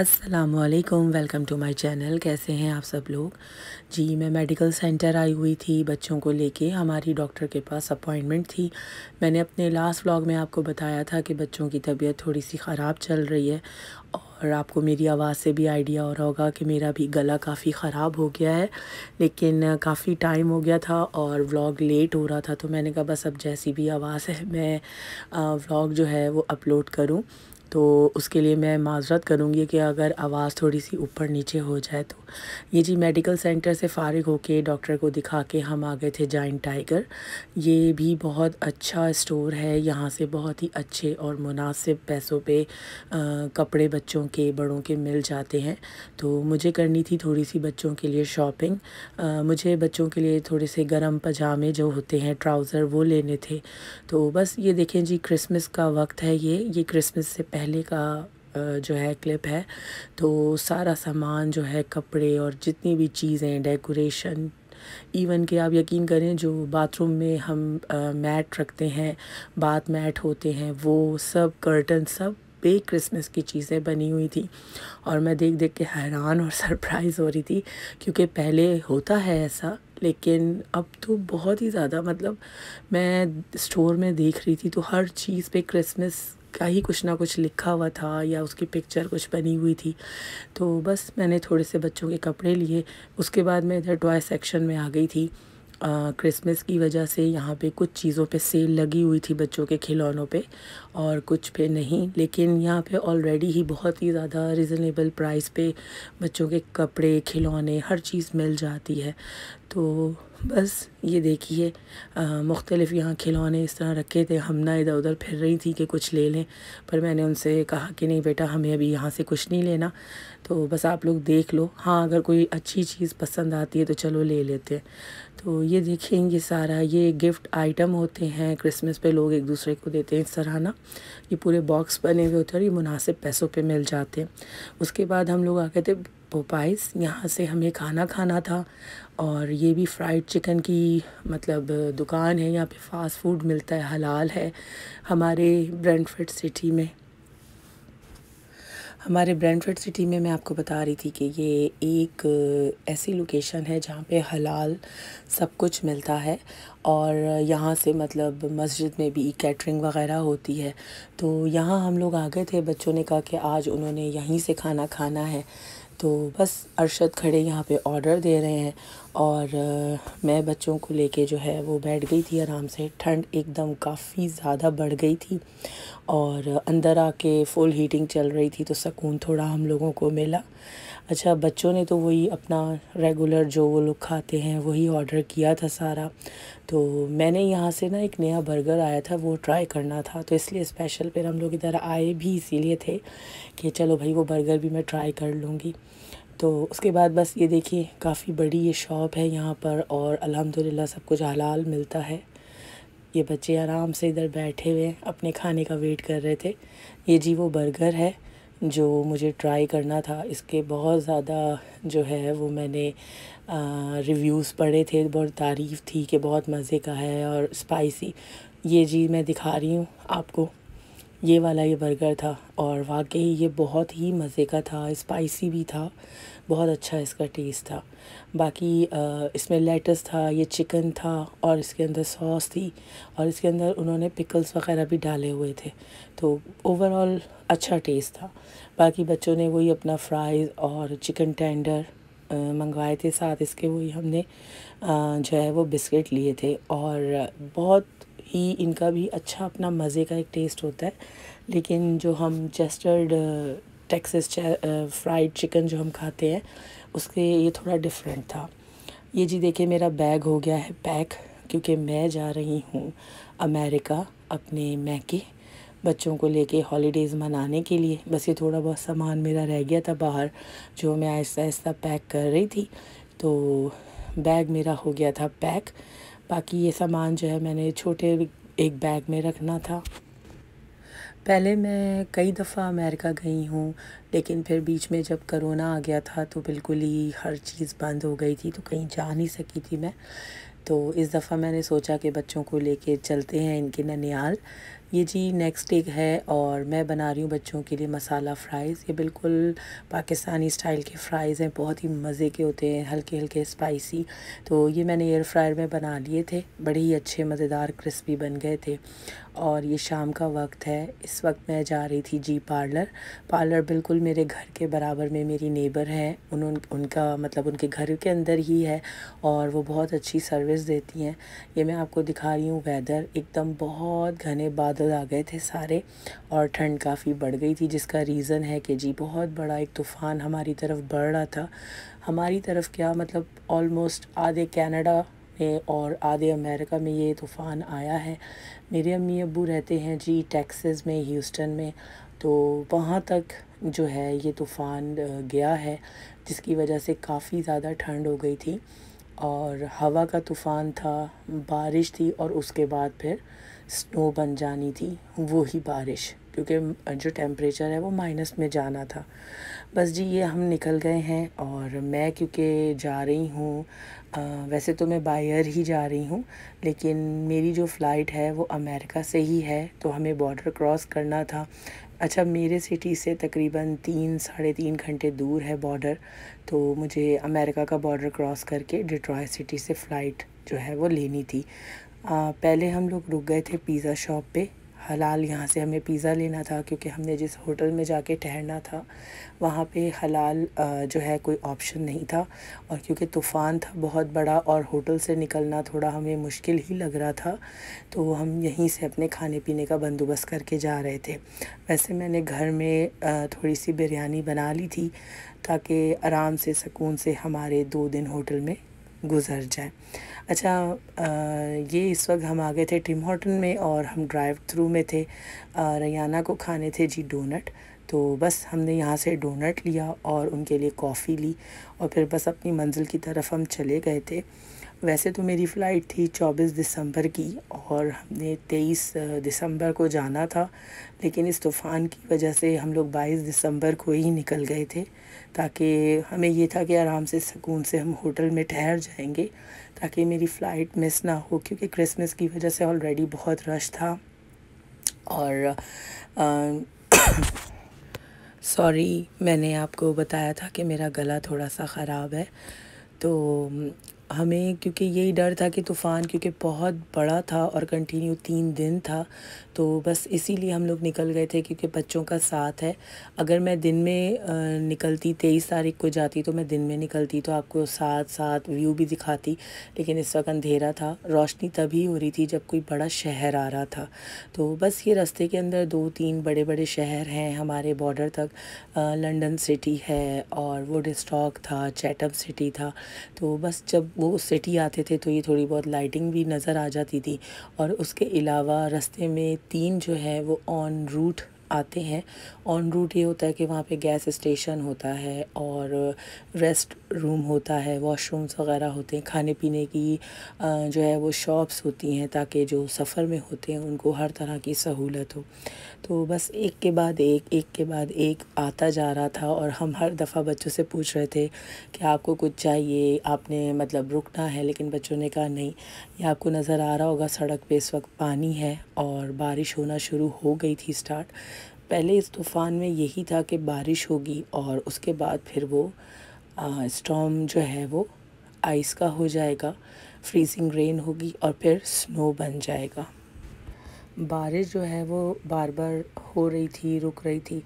असलकम welcome to my channel कैसे हैं आप सब लोग जी मैं मेडिकल सेंटर आई हुई थी बच्चों को लेके हमारी डॉक्टर के पास अपॉइंटमेंट थी मैंने अपने लास्ट व्लॉग में आपको बताया था कि बच्चों की तबीयत थोड़ी सी ख़राब चल रही है और आपको मेरी आवाज़ से भी आइडिया हो रहा होगा कि मेरा भी गला काफ़ी ख़राब हो गया है लेकिन काफ़ी टाइम हो गया था और व्लॉग लेट हो रहा था तो मैंने कहा बस अब जैसी भी आवाज़ है मैं व्लॉग जो है वो अपलोड करूँ तो उसके लिए मैं माजरत करूँगी कि अगर आवाज़ थोड़ी सी ऊपर नीचे हो जाए तो ये जी मेडिकल सेंटर से फ़ारिग होके डॉक्टर को दिखा के हम आ गए थे जाइन टाइगर ये भी बहुत अच्छा स्टोर है यहाँ से बहुत ही अच्छे और मुनासिब पैसों पे आ, कपड़े बच्चों के बड़ों के मिल जाते हैं तो मुझे करनी थी थोड़ी सी बच्चों के लिए शॉपिंग मुझे बच्चों के लिए थोड़े से गर्म पजामे जो होते हैं ट्राउज़र वो लेने थे तो बस ये देखें जी क्रिसमस का वक्त है ये ये क्रिसमस से पहले पहले का जो है क्लिप है तो सारा सामान जो है कपड़े और जितनी भी चीज़ें डेकोरेशन इवन कि आप यकीन करें जो बाथरूम में हम आ, मैट रखते हैं बाथ मैट होते हैं वो सब कर्टन सब पे क्रिसमस की चीज़ें बनी हुई थी और मैं देख देख के हैरान और सरप्राइज़ हो रही थी क्योंकि पहले होता है ऐसा लेकिन अब तो बहुत ही ज़्यादा मतलब मैं स्टोर में देख रही थी तो हर चीज़ पे क्रिसमस का ही कुछ ना कुछ लिखा हुआ था या उसकी पिक्चर कुछ बनी हुई थी तो बस मैंने थोड़े से बच्चों के कपड़े लिए उसके बाद मैं इधर टॉय सेक्शन में आ गई थी क्रिसमस की वजह से यहाँ पे कुछ चीज़ों पे सेल लगी हुई थी बच्चों के खिलौनों पे और कुछ पे नहीं लेकिन यहाँ पे ऑलरेडी ही बहुत ही ज़्यादा रिजनेबल प्राइस पे बच्चों के कपड़े खिलौने हर चीज़ मिल जाती है तो बस ये देखिए मुख्तलिफ़ यहाँ खिलौने इस तरह रखे थे हम ना इधर उधर फिर रही थी कि कुछ ले लें पर मैंने उनसे कहा कि नहीं बेटा हमें अभी यहाँ से कुछ नहीं लेना तो बस आप लोग देख लो हाँ अगर कोई अच्छी चीज़ पसंद आती है तो चलो ले लेते हैं तो ये देखें ये सारा ये गिफ्ट आइटम होते हैं क्रिसमस पे लोग एक दूसरे को देते हैं इस तरह ना ये पूरे बॉक्स बने हुए होते हैं और ये मुनासिब पैसों पे मिल जाते हैं उसके बाद हम लोग आ गए थे पोपाइस यहाँ से हमें खाना खाना था और ये भी फ्राइड चिकन की मतलब दुकान है यहाँ पे फास्ट फूड मिलता है हलाल है हमारे ब्रैंडफर्ड सिटी में हमारे ब्रैंडफर्ड सिटी में मैं आपको बता रही थी कि ये एक ऐसी लोकेशन है जहाँ पे हलाल सब कुछ मिलता है और यहाँ से मतलब मस्जिद में भी कैटरिंग वगैरह होती है तो यहाँ हम लोग आ गए थे बच्चों ने कहा कि आज उन्होंने यहीं से खाना खाना है तो बस अरशद खड़े यहाँ पे ऑर्डर दे रहे हैं और आ, मैं बच्चों को लेके जो है वो बैठ गई थी आराम से ठंड एकदम काफ़ी ज़्यादा बढ़ गई थी और अंदर आके फुल हीटिंग चल रही थी तो सकून थोड़ा हम लोगों को मिला अच्छा बच्चों ने तो वही अपना रेगुलर जो वो लोग खाते हैं वही ऑर्डर किया था सारा तो मैंने यहाँ से ना एक नया बर्गर आया था वो ट्राई करना था तो इसलिए स्पेशल फिर हम लोग इधर आए भी इसीलिए थे कि चलो भाई वो बर्गर भी मैं ट्राई कर लूँगी तो उसके बाद बस ये देखिए काफ़ी बड़ी ये शॉप है यहाँ पर और अलहमदिल्ला सब कुछ हलाल मिलता है ये बच्चे आराम से इधर बैठे हुए अपने खाने का वेट कर रहे थे ये जी वो बर्गर है जो मुझे ट्राई करना था इसके बहुत ज़्यादा जो है वो मैंने रिव्यूज़ पढ़े थे बहुत तारीफ़ थी कि बहुत मज़े का है और स्पाइसी ये चीज़ मैं दिखा रही हूँ आपको ये वाला ये बर्गर था और वाकई ये बहुत ही मज़े का था स्पाइसी भी था बहुत अच्छा इसका टेस्ट था बाकी इसमें लेटस था ये चिकन था और इसके अंदर सॉस थी और इसके अंदर उन्होंने पिकल्स वगैरह भी डाले हुए थे तो ओवरऑल अच्छा टेस्ट था बाकी बच्चों ने वही अपना फ्राइज़ और चिकन टेंडर मंगवाए थे साथ इसके वही हमने जो है वो बिस्किट लिए थे और बहुत ही इनका भी अच्छा अपना मज़े का एक टेस्ट होता है लेकिन जो हम चेस्टर्ड टेक्सस फ्राइड चिकन जो हम खाते हैं उसके ये थोड़ा डिफरेंट था ये जी देखिए मेरा बैग हो गया है पैक क्योंकि मैं जा रही हूँ अमेरिका अपने मैके बच्चों को लेके हॉलीडेज़ मनाने के लिए बस ये थोड़ा बहुत सामान मेरा रह गया था बाहर जो मैं आहिस्ता आहिस्ता पैक कर रही थी तो बैग मेरा हो गया था पैक बाकी ये सामान जो है मैंने छोटे एक बैग में रखना था पहले मैं कई दफ़ा अमेरिका गई हूँ लेकिन फिर बीच में जब करोना आ गया था तो बिल्कुल ही हर चीज़ बंद हो गई थी तो कहीं जा नहीं सकी थी मैं तो इस दफ़ा मैंने सोचा कि बच्चों को लेके चलते हैं इनके ननियाल ये जी नेक्स्ट एक है और मैं बना रही हूँ बच्चों के लिए मसाला फ़्राइज़ ये बिल्कुल पाकिस्तानी स्टाइल के फ़्राइज़ हैं बहुत ही मज़े के होते हैं हल्के हल्के स्पाइसी तो ये मैंने एयर फ्रायर में बना लिए थे बड़े ही अच्छे मज़ेदार क्रिस्पी बन गए थे और ये शाम का वक्त है इस वक्त मैं जा रही थी जी पार्लर पार्लर बिल्कुल मेरे घर के बराबर में मेरी नेबर है उन्होंने उनका मतलब उनके घर के अंदर ही है और वो बहुत अच्छी सर्विस देती हैं ये मैं आपको दिखा रही हूँ वेदर एकदम बहुत घने बादल आ गए थे सारे और ठंड काफ़ी बढ़ गई थी जिसका रीज़न है कि जी बहुत बड़ा एक तूफ़ान हमारी तरफ बढ़ रहा था हमारी तरफ क्या मतलब ऑलमोस्ट आधे कैनाडा में और आधे अमेरिका में ये तूफ़ान आया है मेरे अम्मी अबू रहते हैं जी टेक्सस में ह्यूस्टन में तो वहाँ तक जो है ये तूफ़ान गया है जिसकी वजह से काफ़ी ज़्यादा ठंड हो गई थी और हवा का तूफ़ान था बारिश थी और उसके बाद फिर स्नो बन जानी थी वही बारिश क्योंकि जो टेम्परेचर है वो माइनस में जाना था बस जी ये हम निकल गए हैं और मैं क्योंकि जा रही हूँ वैसे तो मैं बायर एयर ही जा रही हूँ लेकिन मेरी जो फ़्लाइट है वो अमेरिका से ही है तो हमें बॉर्डर क्रॉस करना था अच्छा मेरे सिटी से तकरीबन तीन साढ़े तीन घंटे दूर है बॉर्डर तो मुझे अमेरिका का बॉर्डर क्रॉस करके डिट्रॉय सिटी से फ़्लाइट जो है वो लेनी थी आ, पहले हम लोग रुक गए थे पिज़्ज़ा शॉप पे हलाल यहाँ से हमें पिज़्ज़ा लेना था क्योंकि हमने जिस होटल में जाके ठहरना था वहाँ पे हलाल जो है कोई ऑप्शन नहीं था और क्योंकि तूफ़ान था बहुत बड़ा और होटल से निकलना थोड़ा हमें मुश्किल ही लग रहा था तो हम यहीं से अपने खाने पीने का बंदोबस्त करके जा रहे थे वैसे मैंने घर में थोड़ी सी बिरयानी बना ली थी ताकि आराम से सुकून से हमारे दो दिन होटल में गुज़र जाए अच्छा आ, ये इस वक्त हम आ गए थे टिम हॉटन में और हम ड्राइव थ्रू में थे रैना रैयाना को खाने थे जी डोनट तो बस हमने यहाँ से डोनट लिया और उनके लिए कॉफ़ी ली और फिर बस अपनी मंजिल की तरफ हम चले गए थे वैसे तो मेरी फ़्लाइट थी 24 दिसंबर की और हमने 23 दिसंबर को जाना था लेकिन इस तूफ़ान की वजह से हम लोग 22 दिसंबर को ही निकल गए थे ताकि हमें ये था कि आराम से सुकून से हम होटल में ठहर जाएंगे ताकि मेरी फ़्लाइट मिस ना हो क्योंकि क्रिसमस की वजह से ऑलरेडी बहुत रश था और सॉरी मैंने आपको बताया था कि मेरा गला थोड़ा सा ख़राब है तो हमें क्योंकि यही डर था कि तूफ़ान क्योंकि बहुत बड़ा था और कंटिन्यू तीन दिन था तो बस इसीलिए हम लोग निकल गए थे क्योंकि बच्चों का साथ है अगर मैं दिन में निकलती तेईस तारीख को जाती तो मैं दिन में निकलती तो आपको साथ साथ व्यू भी दिखाती लेकिन इस वक्त अंधेरा था रोशनी तभी हो रही थी जब कोई बड़ा शहर आ रहा था तो बस ये रास्ते के अंदर दो तीन बड़े बड़े शहर हैं हमारे बॉर्डर तक लंडन सिटी है और वो स्टॉक था चैटम सिटी था तो बस जब वो सिटी आते थे तो ये थोड़ी बहुत लाइटिंग भी नज़र आ जाती थी और उसके अलावा रस्ते में तीन जो है वो ऑन रूट आते हैं ऑन रूट ये होता है कि वहाँ पे गैस स्टेशन होता है और रेस्ट रूम होता है वॉशरूम्स वगैरह होते हैं खाने पीने की जो है वो शॉप्स होती हैं ताकि जो सफ़र में होते हैं उनको हर तरह की सहूलत हो तो बस एक के बाद एक एक के बाद एक आता जा रहा था और हम हर दफ़ा बच्चों से पूछ रहे थे कि आपको कुछ चाहिए आपने मतलब रुकना है लेकिन बच्चों ने कहा नहीं ये आपको नज़र आ रहा होगा सड़क पे इस वक्त पानी है और बारिश होना शुरू हो गई थी स्टार्ट पहले इस तूफ़ान में यही था कि बारिश होगी और उसके बाद फिर वो स्टॉम जो है वो आइस का हो जाएगा फ्रीजिंग रेन होगी और फिर स्नो बन जाएगा बारिश जो है वो बार बार हो रही थी रुक रही थी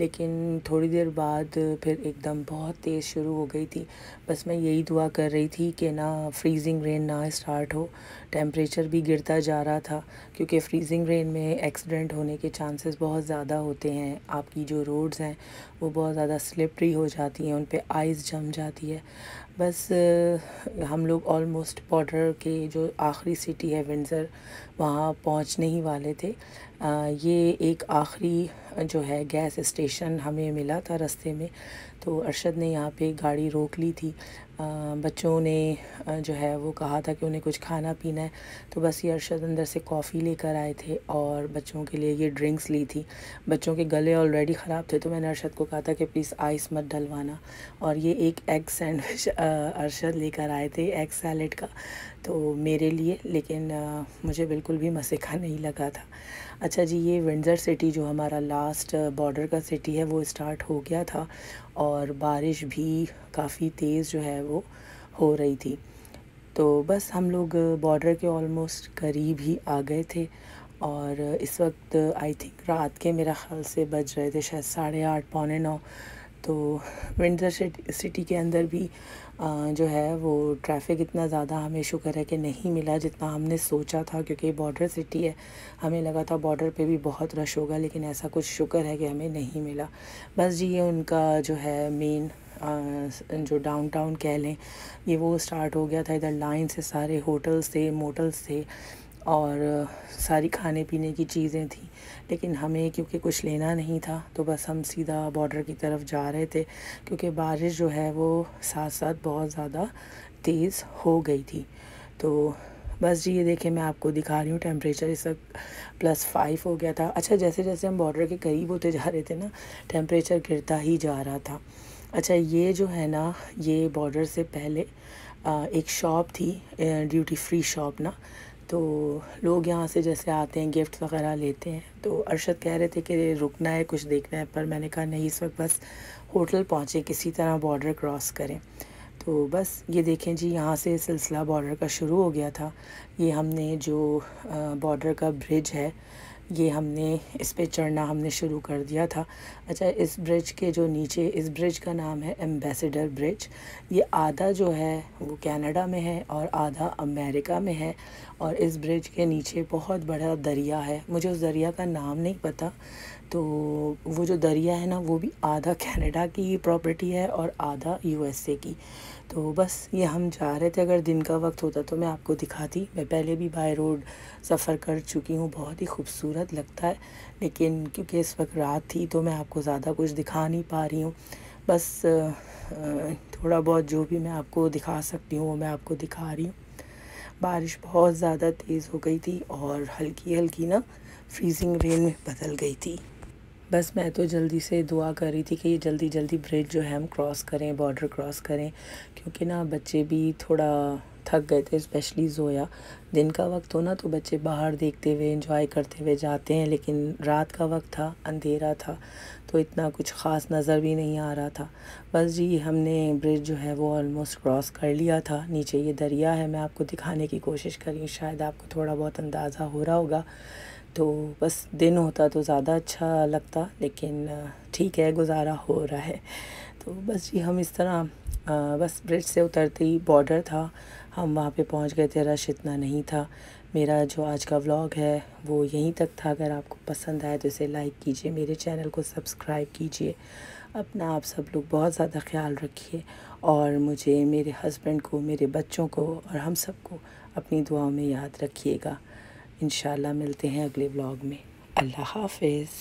लेकिन थोड़ी देर बाद फिर एकदम बहुत तेज़ शुरू हो गई थी बस मैं यही दुआ कर रही थी कि ना फ्रीज़िंग रेन ना स्टार्ट हो टेम्परेचर भी गिरता जा रहा था क्योंकि फ्रीज़िंग रेन में एक्सीडेंट होने के चांसेस बहुत ज़्यादा होते हैं आपकी जो रोड्स हैं वो बहुत ज़्यादा स्लिपरी हो जाती हैं उन पर आइस जम जाती है बस हम लोग ऑलमोस्ट बॉर्डर के जो आखिरी सिटी है विंडज़र वहाँ पहुँचने ही वाले थे आ, ये एक आखिरी जो है गैस स्टेशन हमें मिला था रास्ते में तो अरशद ने यहाँ पे गाड़ी रोक ली थी बच्चों ने जो है वो कहा था कि उन्हें कुछ खाना पीना है तो बस ये अरशद अंदर से कॉफ़ी लेकर आए थे और बच्चों के लिए ये ड्रिंक्स ली थी बच्चों के गले ऑलरेडी ख़राब थे तो मैंने अरशद को कहा था कि प्लीज़ आइस मत डलवाना और ये एक एग सैंडविच अरशद लेकर आए थे एग सैलड का तो मेरे लिए लेकिन मुझे बिल्कुल भी मसीखा नहीं लगा था अच्छा जी ये विंडज़र सिटी जो हमारा लास्ट बॉर्डर का सिटी है वो स्टार्ट हो गया था और बारिश भी काफ़ी तेज़ जो है वो हो रही थी तो बस हम लोग बॉर्डर के ऑलमोस्ट करीब ही आ गए थे और इस वक्त आई थिंक रात के मेरा ख्याल से बज रहे थे शायद साढ़े आठ पौने नौ तो विंटर सिटी के अंदर भी जो है वो ट्रैफ़िक इतना ज़्यादा हमें शुक्र है कि नहीं मिला जितना हमने सोचा था क्योंकि बॉर्डर सिटी है हमें लगा था बॉर्डर पे भी बहुत रश होगा लेकिन ऐसा कुछ शुक्र है कि हमें नहीं मिला बस जी ये उनका जो है मेन जो डाउनटाउन कह लें ये वो स्टार्ट हो गया था इधर लाइन से सारे होटल्स थे मोटल्स थे और सारी खाने पीने की चीज़ें थी लेकिन हमें क्योंकि कुछ लेना नहीं था तो बस हम सीधा बॉर्डर की तरफ जा रहे थे क्योंकि बारिश जो है वो साथ साथ बहुत ज़्यादा तेज़ हो गई थी तो बस जी ये देखें मैं आपको दिखा रही हूँ टेम्परेचर इस वक्त प्लस फाइव हो गया था अच्छा जैसे जैसे हम बॉर्डर के करीब होते जा रहे थे ना टेम्परेचर गिरता ही जा रहा था अच्छा ये जो है ना ये बॉर्डर से पहले आ, एक शॉप थी ड्यूटी फ्री शॉप ना तो लोग यहाँ से जैसे आते हैं गिफ्ट वगैरह लेते हैं तो अरशद कह रहे थे कि रुकना है कुछ देखना है पर मैंने कहा नहीं इस वक्त बस होटल पहुँचे किसी तरह बॉर्डर क्रॉस करें तो बस ये देखें जी यहाँ से सिलसिला बॉर्डर का शुरू हो गया था ये हमने जो बॉर्डर का ब्रिज है ये हमने इस पे चढ़ना हमने शुरू कर दिया था अच्छा इस ब्रिज के जो नीचे इस ब्रिज का नाम है एम्बेसडर ब्रिज ये आधा जो है वो कनाडा में है और आधा अमेरिका में है और इस ब्रिज के नीचे बहुत बड़ा दरिया है मुझे उस दरिया का नाम नहीं पता तो वो जो दरिया है ना वो भी आधा कनाडा की प्रॉपर्टी है और आधा यूएसए की तो बस ये हम जा रहे थे अगर दिन का वक्त होता तो मैं आपको दिखाती मैं पहले भी बाय रोड सफ़र कर चुकी हूँ बहुत ही खूबसूरत लगता है लेकिन क्योंकि इस वक्त रात थी तो मैं आपको ज़्यादा कुछ दिखा नहीं पा रही हूँ बस थोड़ा बहुत जो भी मैं आपको दिखा सकती हूँ वो मैं आपको दिखा रही हूँ बारिश बहुत ज़्यादा तेज़ हो गई थी और हल्की हल्की ना फ्रीजिंग रेन में बदल गई थी बस मैं तो जल्दी से दुआ कर रही थी कि ये जल्दी जल्दी ब्रिज जो है हम क्रॉस करें बॉर्डर क्रॉस करें क्योंकि ना बच्चे भी थोड़ा थक गए थे स्पेशली जोया दिन का वक्त हो ना तो बच्चे बाहर देखते हुए इंजॉय करते हुए जाते हैं लेकिन रात का वक्त था अंधेरा था तो इतना कुछ ख़ास नज़र भी नहीं आ रहा था बस जी हमने ब्रिज जो है वो ऑलमोस्ट क्रॉस कर लिया था नीचे ये दरिया है मैं आपको दिखाने की कोशिश करी शायद आपको थोड़ा बहुत अंदाज़ा हो रहा होगा तो बस दिन होता तो ज़्यादा अच्छा लगता लेकिन ठीक है गुजारा हो रहा है तो बस जी हम इस तरह बस ब्रिज से उतरते ही बॉर्डर था हम वहाँ पे पहुँच गए थे रश इतना नहीं था मेरा जो आज का व्लॉग है वो यहीं तक था अगर आपको पसंद आए तो इसे लाइक कीजिए मेरे चैनल को सब्सक्राइब कीजिए अपना आप सब लोग बहुत ज़्यादा ख्याल रखिए और मुझे मेरे हस्बैंड को मेरे बच्चों को और हम सबको अपनी दुआओं में याद रखिएगा इनशाला मिलते हैं अगले ब्लॉग में अल्लाह हाफिज़